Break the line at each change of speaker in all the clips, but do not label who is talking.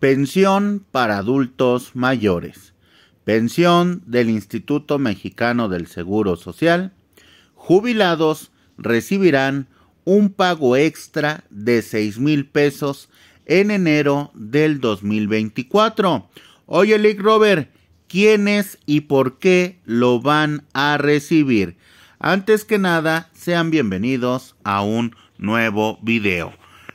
Pensión para adultos mayores. Pensión del Instituto Mexicano del Seguro Social. Jubilados recibirán un pago extra de 6 mil pesos en enero del 2024. Oye, Lick Robert, ¿quiénes y por qué lo van a recibir? Antes que nada, sean bienvenidos a un nuevo video.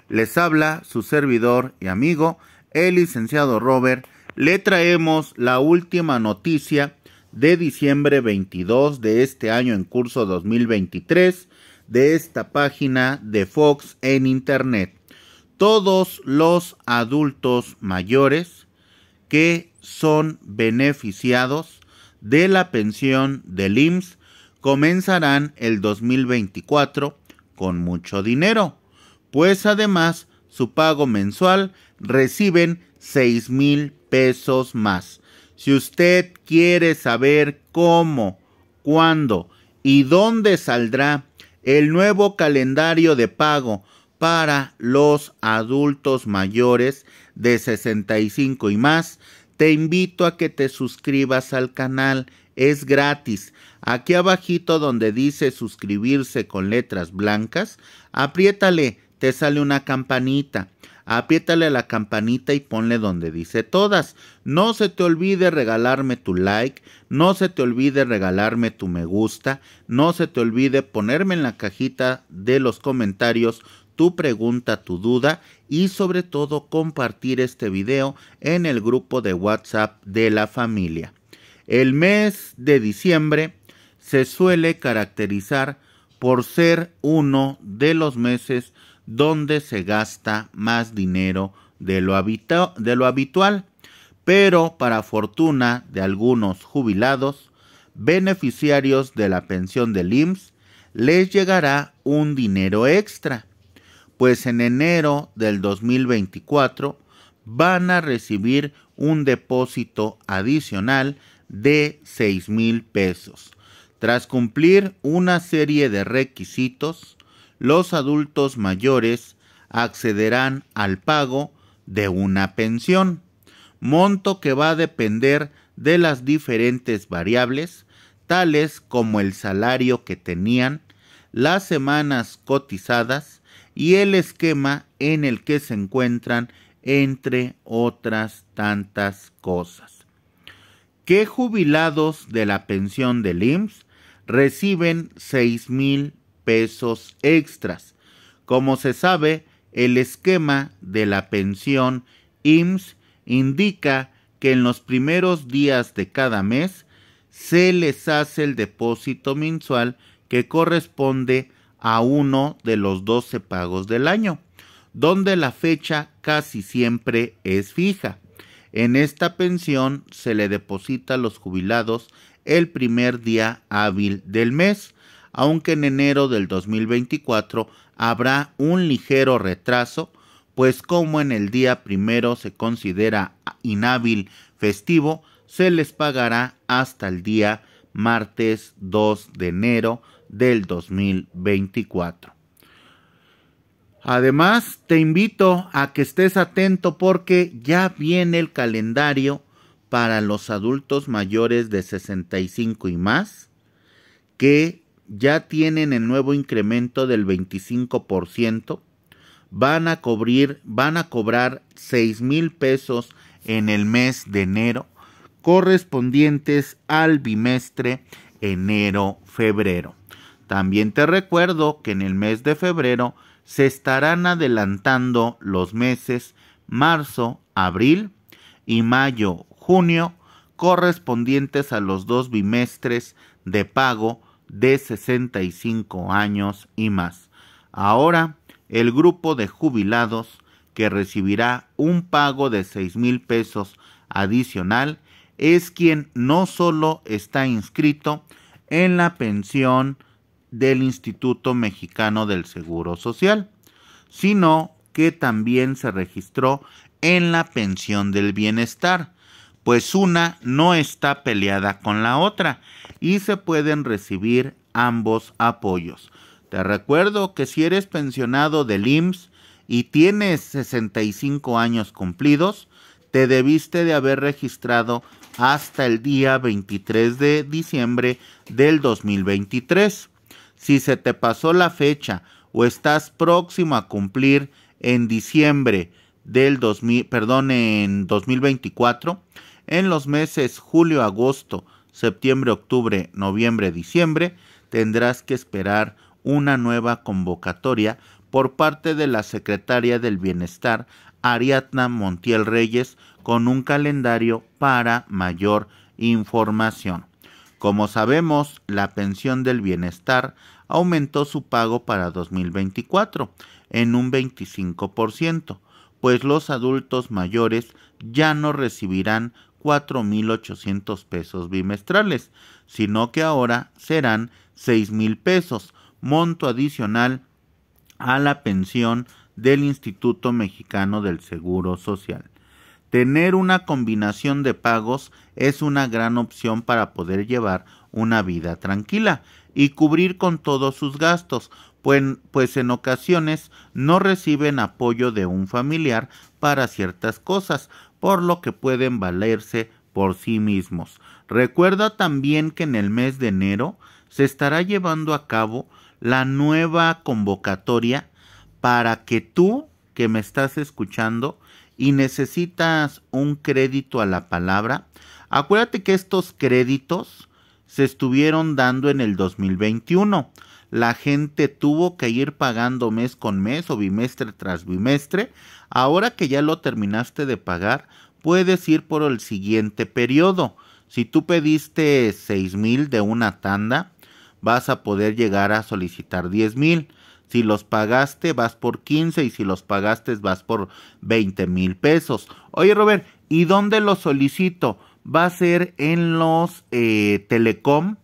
Les habla su servidor y amigo el licenciado Robert, le traemos la última noticia de diciembre 22 de este año en curso 2023 de esta página de Fox en Internet. Todos los adultos mayores que son beneficiados de la pensión del IMSS comenzarán el 2024 con mucho dinero, pues además su pago mensual, reciben 6 mil pesos más. Si usted quiere saber cómo, cuándo y dónde saldrá el nuevo calendario de pago para los adultos mayores de 65 y más, te invito a que te suscribas al canal. Es gratis. Aquí abajito donde dice suscribirse con letras blancas, apriétale te sale una campanita. Apriétale la campanita y ponle donde dice todas. No se te olvide regalarme tu like, no se te olvide regalarme tu me gusta, no se te olvide ponerme en la cajita de los comentarios tu pregunta, tu duda y sobre todo compartir este video en el grupo de WhatsApp de la familia. El mes de diciembre se suele caracterizar por ser uno de los meses donde se gasta más dinero de lo, habitual, pero para fortuna de algunos jubilados, beneficiarios de la pensión del IMSS, les llegará un dinero extra, pues en enero del 2024 van a recibir un depósito adicional de 6 mil pesos tras cumplir una serie de requisitos, los adultos mayores accederán al pago de una pensión, monto que va a depender de las diferentes variables, tales como el salario que tenían, las semanas cotizadas y el esquema en el que se encuentran, entre otras tantas cosas. ¿Qué jubilados de la pensión del IMSS reciben 6 mil pesos extras. Como se sabe, el esquema de la pensión IMSS indica que en los primeros días de cada mes se les hace el depósito mensual que corresponde a uno de los 12 pagos del año, donde la fecha casi siempre es fija. En esta pensión se le deposita a los jubilados el primer día hábil del mes, aunque en enero del 2024 habrá un ligero retraso, pues como en el día primero se considera inhábil festivo, se les pagará hasta el día martes 2 de enero del 2024. Además, te invito a que estés atento porque ya viene el calendario para los adultos mayores de 65 y más que ya tienen el nuevo incremento del 25%, van a van a cobrar 6 mil pesos en el mes de enero, correspondientes al bimestre enero-febrero. También te recuerdo que en el mes de febrero se estarán adelantando los meses marzo, abril y mayo, junio correspondientes a los dos bimestres de pago de 65 años y más. Ahora, el grupo de jubilados que recibirá un pago de 6 mil pesos adicional es quien no solo está inscrito en la pensión del Instituto Mexicano del Seguro Social, sino que también se registró en la pensión del bienestar, pues una no está peleada con la otra y se pueden recibir ambos apoyos. Te recuerdo que si eres pensionado del IMSS y tienes 65 años cumplidos, te debiste de haber registrado hasta el día 23 de diciembre del 2023. Si se te pasó la fecha o estás próximo a cumplir en diciembre del 2000, perdón, en 2024, en los meses julio, agosto, septiembre, octubre, noviembre, diciembre, tendrás que esperar una nueva convocatoria por parte de la secretaria del Bienestar, Ariadna Montiel Reyes, con un calendario para mayor información. Como sabemos, la pensión del bienestar aumentó su pago para 2024 en un 25%, pues los adultos mayores ya no recibirán 4.800 pesos bimestrales, sino que ahora serán 6.000 pesos, monto adicional a la pensión del Instituto Mexicano del Seguro Social. Tener una combinación de pagos es una gran opción para poder llevar una vida tranquila y cubrir con todos sus gastos, pues, pues, en ocasiones no reciben apoyo de un familiar para ciertas cosas, por lo que pueden valerse por sí mismos. Recuerda también que en el mes de enero se estará llevando a cabo la nueva convocatoria para que tú que me estás escuchando y necesitas un crédito a la palabra, acuérdate que estos créditos se estuvieron dando en el 2021 la gente tuvo que ir pagando mes con mes o bimestre tras bimestre. Ahora que ya lo terminaste de pagar, puedes ir por el siguiente periodo. Si tú pediste seis mil de una tanda, vas a poder llegar a solicitar 10 mil. Si los pagaste, vas por 15 y si los pagaste, vas por 20 mil pesos. Oye, Robert, ¿y dónde lo solicito? Va a ser en los eh, telecom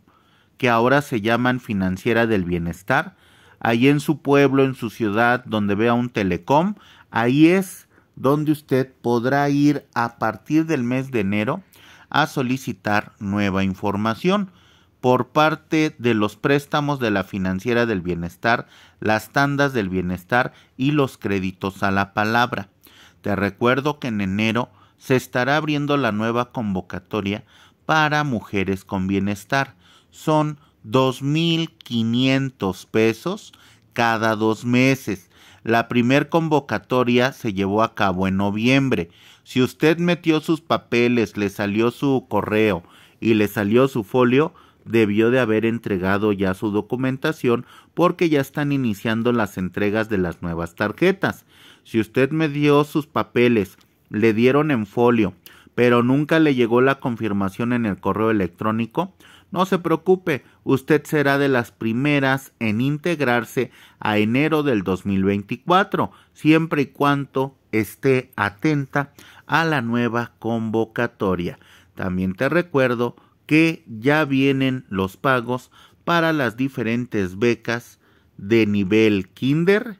que ahora se llaman Financiera del Bienestar, ahí en su pueblo, en su ciudad, donde vea un telecom, ahí es donde usted podrá ir a partir del mes de enero a solicitar nueva información por parte de los préstamos de la financiera del bienestar, las tandas del bienestar y los créditos a la palabra. Te recuerdo que en enero se estará abriendo la nueva convocatoria para mujeres con bienestar son 2.500 pesos cada dos meses. La primer convocatoria se llevó a cabo en noviembre. Si usted metió sus papeles, le salió su correo y le salió su folio, debió de haber entregado ya su documentación porque ya están iniciando las entregas de las nuevas tarjetas. Si usted me dio sus papeles, le dieron en folio, pero nunca le llegó la confirmación en el correo electrónico, no se preocupe, usted será de las primeras en integrarse a enero del 2024, siempre y cuando esté atenta a la nueva convocatoria. También te recuerdo que ya vienen los pagos para las diferentes becas de nivel kinder,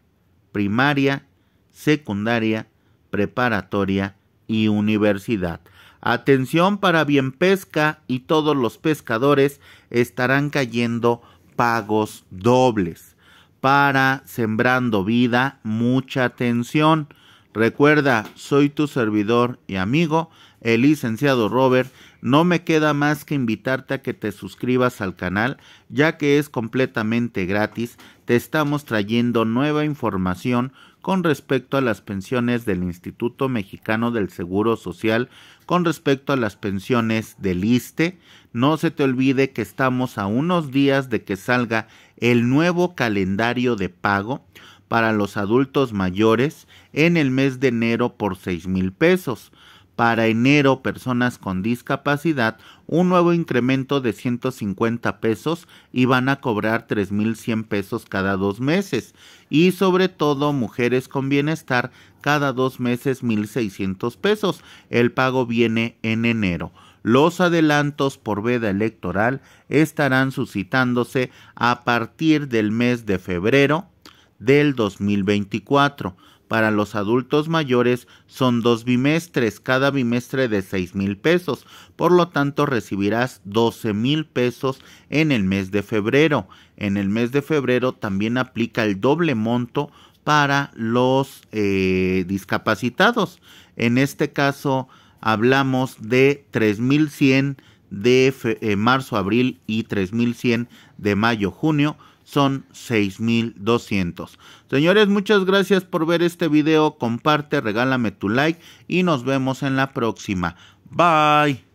primaria, secundaria, preparatoria y universidad. Atención para bien pesca y todos los pescadores estarán cayendo pagos dobles. Para Sembrando Vida, mucha atención. Recuerda, soy tu servidor y amigo, el licenciado Robert. No me queda más que invitarte a que te suscribas al canal, ya que es completamente gratis. Te estamos trayendo nueva información con respecto a las pensiones del Instituto Mexicano del Seguro Social, con respecto a las pensiones del ISTE. No se te olvide que estamos a unos días de que salga el nuevo calendario de pago para los adultos mayores en el mes de enero por seis mil pesos para enero personas con discapacidad un nuevo incremento de 150 pesos y van a cobrar 3.100 pesos cada dos meses y sobre todo mujeres con bienestar cada dos meses 1.600 pesos. El pago viene en enero. Los adelantos por veda electoral estarán suscitándose a partir del mes de febrero del 2024 para los adultos mayores son dos bimestres, cada bimestre de 6 mil pesos. Por lo tanto, recibirás 12 mil pesos en el mes de febrero. En el mes de febrero también aplica el doble monto para los eh, discapacitados. En este caso, hablamos de 3100 de eh, marzo, abril y 3100 de mayo, junio son 6,200. Señores, muchas gracias por ver este video. Comparte, regálame tu like y nos vemos en la próxima. Bye.